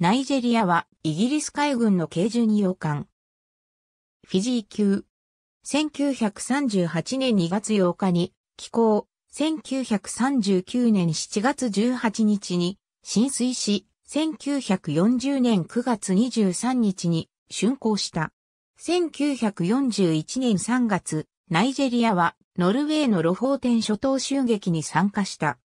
ナイジェリアはイギリス海軍の軽巡洋艦。フィジー級。1938年2月8日に寄港。1939年7月18日に浸水し、1940年9月23日に竣工した。1941年3月、ナイジェリアはノルウェーのロフォーテン諸島襲撃に参加した。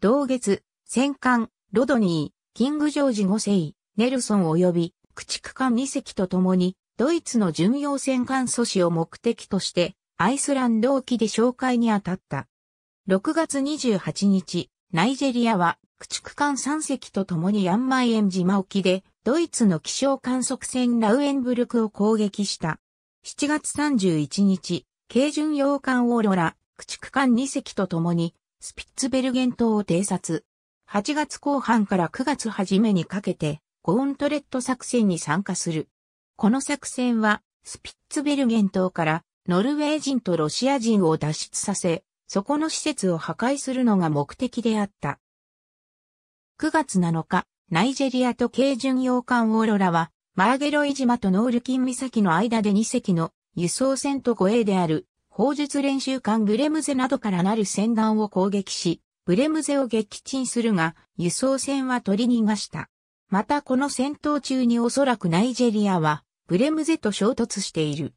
同月、戦艦ロドニー、キング・ジョージ5世、ネルソン及び駆逐艦2隻と共に、ドイツの巡洋戦艦阻止を目的として、アイスランド沖で紹介に当たった。6月28日、ナイジェリアは駆逐艦3隻と共にヤンマイエン島沖で、ドイツの気象観測船ラウエンブルクを攻撃した。7月31日、軽巡洋艦オーロラ、駆逐艦2隻と共に、スピッツベルゲン島を偵察。8月後半から9月初めにかけて、ゴーントレット作戦に参加する。この作戦は、スピッツベルゲン島からノルウェー人とロシア人を脱出させ、そこの施設を破壊するのが目的であった。9月7日、ナイジェリアと軽巡洋艦オーロラは、マーゲロイ島とノールキン岬の間で2隻の輸送船と護衛である、砲術練習艦グレムゼなどからなる船団を攻撃し、ブレムゼを撃沈するが、輸送船は取り逃がした。またこの戦闘中におそらくナイジェリアは、ブレムゼと衝突している。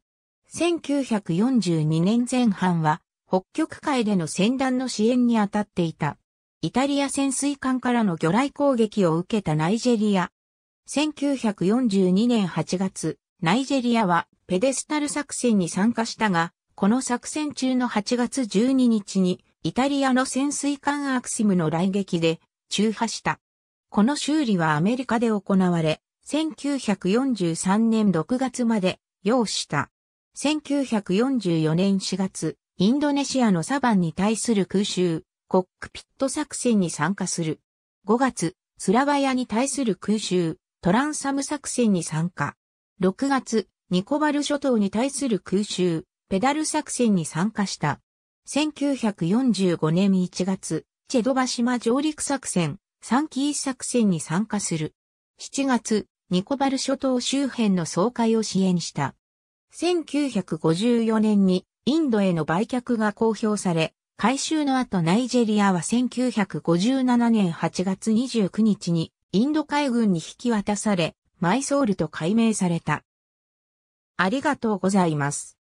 1942年前半は、北極海での戦団の支援に当たっていた。イタリア潜水艦からの魚雷攻撃を受けたナイジェリア。1942年8月、ナイジェリアはペデスタル作戦に参加したが、この作戦中の8月12日にイタリアの潜水艦アクシムの来撃で中破した。この修理はアメリカで行われ、1943年6月まで要した。1944年4月、インドネシアのサバンに対する空襲、コックピット作戦に参加する。5月、スラバヤに対する空襲、トランサム作戦に参加。6月、ニコバル諸島に対する空襲、ペダル作戦に参加した。1945年1月、チェドバ島上陸作戦、三期一作戦に参加する。7月、ニコバル諸島周辺の総会を支援した。1954年にインドへの売却が公表され、回収の後ナイジェリアは1957年8月29日にインド海軍に引き渡され、マイソールと改名された。ありがとうございます。